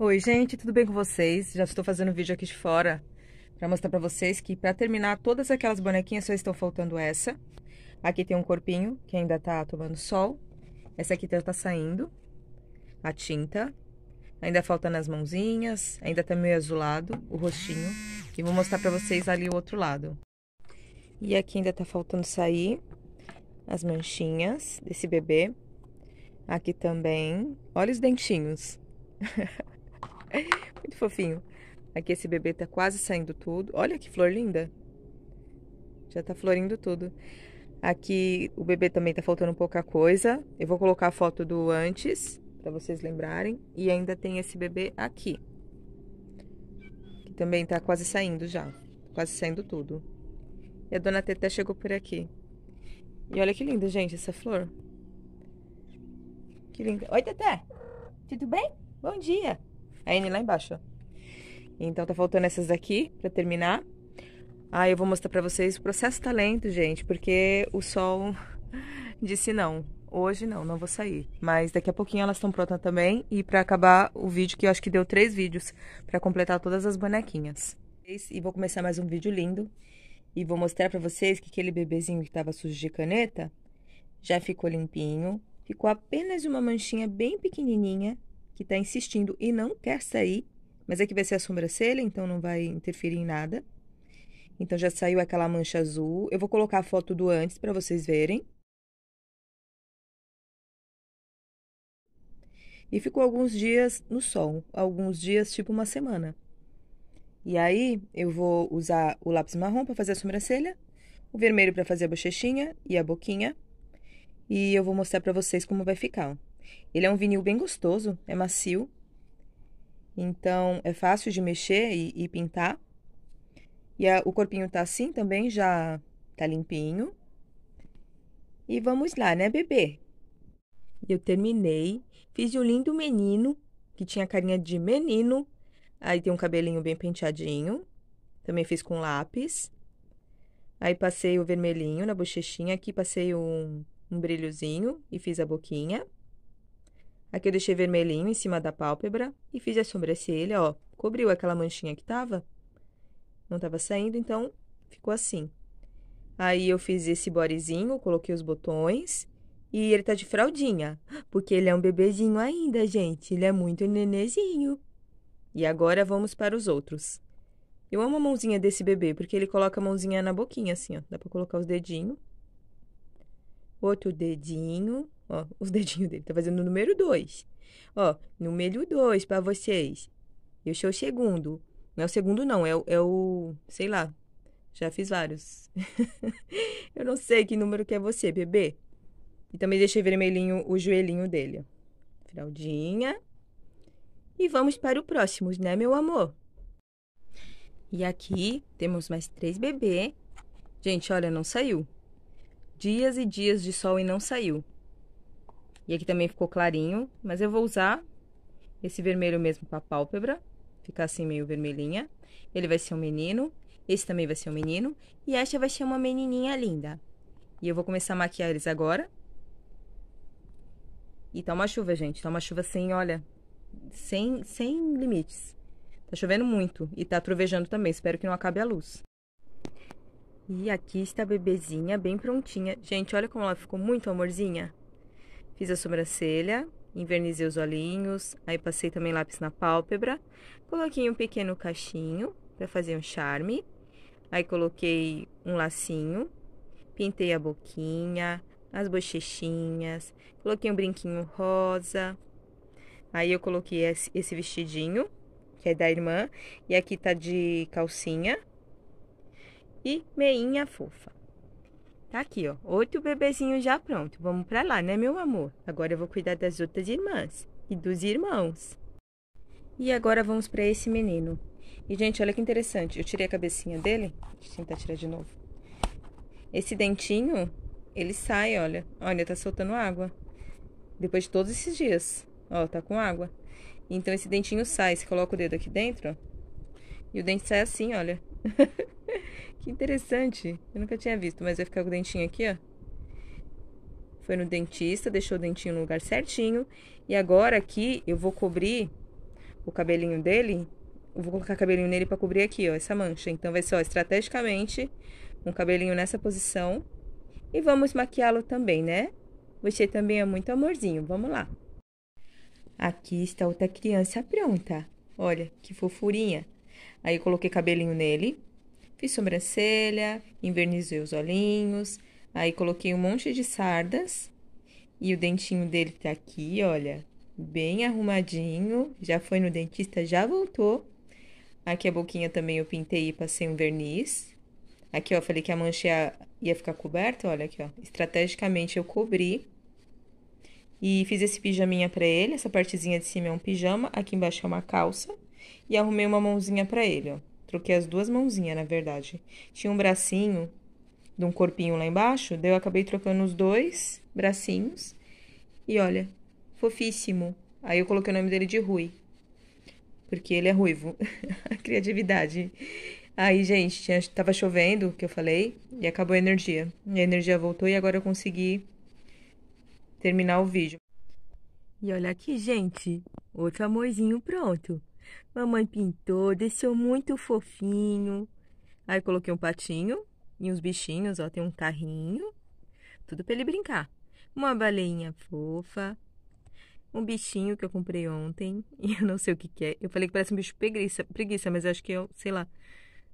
Oi, gente, tudo bem com vocês? Já estou fazendo um vídeo aqui de fora para mostrar para vocês que para terminar todas aquelas bonequinhas só estão faltando essa. Aqui tem um corpinho que ainda está tomando sol. Essa aqui já está saindo a tinta. Ainda falta nas mãozinhas, ainda está meio azulado o rostinho. E vou mostrar para vocês ali o outro lado. E aqui ainda está faltando sair as manchinhas desse bebê. Aqui também. Olha os dentinhos. Muito fofinho. Aqui esse bebê tá quase saindo tudo. Olha que flor linda. Já tá florindo tudo. Aqui o bebê também tá faltando pouca coisa. Eu vou colocar a foto do antes, para vocês lembrarem. E ainda tem esse bebê aqui. Que também tá quase saindo já. Quase saindo tudo. E a dona Teta chegou por aqui. E olha que linda, gente, essa flor. Que linda. Oi, Teté. Tudo bem? Bom dia. A N lá embaixo, ó. Então tá faltando essas daqui para terminar. Ah, eu vou mostrar para vocês o processo tá lento, gente, porque o sol disse não. Hoje não, não vou sair. Mas daqui a pouquinho elas estão prontas também. E para acabar o vídeo, que eu acho que deu três vídeos para completar todas as bonequinhas. E vou começar mais um vídeo lindo. E vou mostrar para vocês que aquele bebezinho que tava sujo de caneta já ficou limpinho. Ficou apenas uma manchinha bem pequenininha que está insistindo e não quer sair, mas é que vai ser a sobrancelha, então não vai interferir em nada. Então já saiu aquela mancha azul. Eu vou colocar a foto do antes para vocês verem. E ficou alguns dias no sol, alguns dias, tipo uma semana. E aí eu vou usar o lápis marrom para fazer a sobrancelha, o vermelho para fazer a bochechinha e a boquinha. E eu vou mostrar para vocês como vai ficar. Ele é um vinil bem gostoso, é macio. Então, é fácil de mexer e, e pintar. E a, o corpinho tá assim também, já tá limpinho. E vamos lá, né, bebê? Eu terminei, fiz o um lindo menino, que tinha carinha de menino. Aí tem um cabelinho bem penteadinho. Também fiz com lápis. Aí passei o vermelhinho na bochechinha aqui, passei um, um brilhozinho e fiz a boquinha. Aqui eu deixei vermelhinho em cima da pálpebra e fiz a sobrancelha, ó. Cobriu aquela manchinha que tava. Não tava saindo, então ficou assim. Aí eu fiz esse bodyzinho, coloquei os botões. E ele tá de fraldinha, porque ele é um bebezinho ainda, gente. Ele é muito nenezinho. E agora vamos para os outros. Eu amo a mãozinha desse bebê, porque ele coloca a mãozinha na boquinha, assim, ó. Dá pra colocar os dedinhos. Outro dedinho. Ó, os dedinhos dele. Tá fazendo o número 2. Ó, número 2 para vocês. E o show segundo. Não é o segundo, não. É, é o. Sei lá. Já fiz vários. eu não sei que número que é você, bebê. E também deixei vermelhinho o joelhinho dele. Fraldinha. E vamos para o próximo, né, meu amor? E aqui temos mais três bebês. Gente, olha, não saiu. Dias e dias de sol e não saiu. E aqui também ficou clarinho, mas eu vou usar esse vermelho mesmo para a pálpebra, ficar assim meio vermelhinha. Ele vai ser um menino, esse também vai ser um menino, e esta vai ser uma menininha linda. E eu vou começar a maquiar eles agora. E tá uma chuva, gente, tá uma chuva sem, olha, sem, sem limites. Tá chovendo muito e tá trovejando também, espero que não acabe a luz. E aqui está a bebezinha bem prontinha. Gente, olha como ela ficou muito amorzinha. Fiz a sobrancelha, invernizei os olhinhos, aí passei também lápis na pálpebra, coloquei um pequeno cachinho para fazer um charme, aí coloquei um lacinho, pintei a boquinha, as bochechinhas, coloquei um brinquinho rosa, aí eu coloquei esse vestidinho, que é da irmã, e aqui tá de calcinha e meinha fofa. Tá aqui, ó, outro bebezinho já pronto. Vamos para lá, né, meu amor? Agora eu vou cuidar das outras irmãs e dos irmãos. E agora vamos para esse menino. E, gente, olha que interessante. Eu tirei a cabecinha dele. Deixa eu tentar tirar de novo. Esse dentinho, ele sai, olha. Olha, tá soltando água. Depois de todos esses dias. Ó, tá com água. Então, esse dentinho sai. Você coloca o dedo aqui dentro, ó. E o dente sai assim, olha. que interessante. Eu nunca tinha visto, mas vai ficar com o dentinho aqui, ó. Foi no dentista, deixou o dentinho no lugar certinho. E agora aqui eu vou cobrir o cabelinho dele. Eu vou colocar cabelinho nele para cobrir aqui, ó, essa mancha. Então vai ser, ó, estrategicamente, um cabelinho nessa posição. E vamos maquiá-lo também, né? Você também é muito amorzinho. Vamos lá. Aqui está outra criança pronta. Olha, que fofurinha. Aí eu coloquei cabelinho nele. Fiz sobrancelha, invernizei os olhinhos, aí coloquei um monte de sardas e o dentinho dele tá aqui, olha, bem arrumadinho. Já foi no dentista, já voltou. Aqui a boquinha também eu pintei e passei um verniz. Aqui, ó, falei que a mancha ia, ia ficar coberta, olha aqui, ó. Estrategicamente eu cobri. E fiz esse pijaminha para ele, essa partezinha de cima é um pijama, aqui embaixo é uma calça. E arrumei uma mãozinha para ele, ó. Troquei as duas mãozinhas, na verdade. Tinha um bracinho de um corpinho lá embaixo, daí eu acabei trocando os dois bracinhos. E olha, fofíssimo. Aí eu coloquei o nome dele de Rui, porque ele é ruivo. a criatividade. Aí, gente, tinha, tava chovendo, que eu falei, e acabou a energia. E a energia voltou e agora eu consegui terminar o vídeo. E olha aqui, gente, outro amorzinho pronto. Mamãe pintou, deixou muito fofinho. Aí coloquei um patinho e uns bichinhos, ó, tem um carrinho, tudo para ele brincar. Uma baleinha fofa, um bichinho que eu comprei ontem, e eu não sei o que, que é. Eu falei que parece um bicho preguiça, preguiça, mas acho que eu, é sei lá.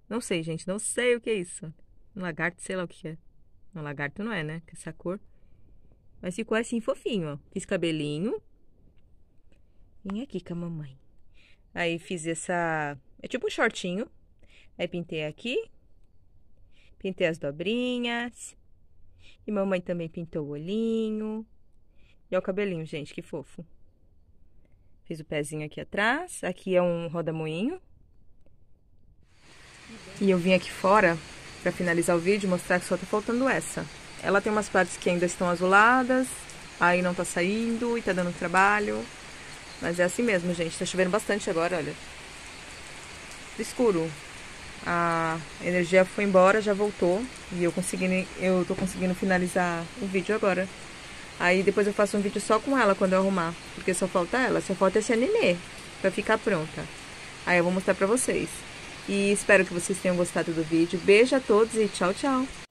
Não sei, gente, não sei o que é isso. Um lagarto, sei lá o que é. Um lagarto não é, né? Com essa cor. Mas ficou assim fofinho, ó. Fiz cabelinho. Vem aqui com a mamãe. Aí fiz essa. É tipo um shortinho. Aí pintei aqui. Pintei as dobrinhas. E mamãe também pintou o olhinho. E olha o cabelinho, gente, que fofo. Fiz o pezinho aqui atrás. Aqui é um rodamoinho. E eu vim aqui fora para finalizar o vídeo mostrar que só tá faltando essa. Ela tem umas partes que ainda estão azuladas, aí não tá saindo e tá dando trabalho. Mas é assim mesmo, gente. Tá chovendo bastante agora, olha. Tá escuro. A energia foi embora, já voltou. E eu conseguindo, eu tô conseguindo finalizar o vídeo agora. Aí depois eu faço um vídeo só com ela quando eu arrumar. Porque só falta ela, só falta esse anime pra ficar pronta. Aí eu vou mostrar pra vocês. E espero que vocês tenham gostado do vídeo. Beijo a todos e tchau, tchau.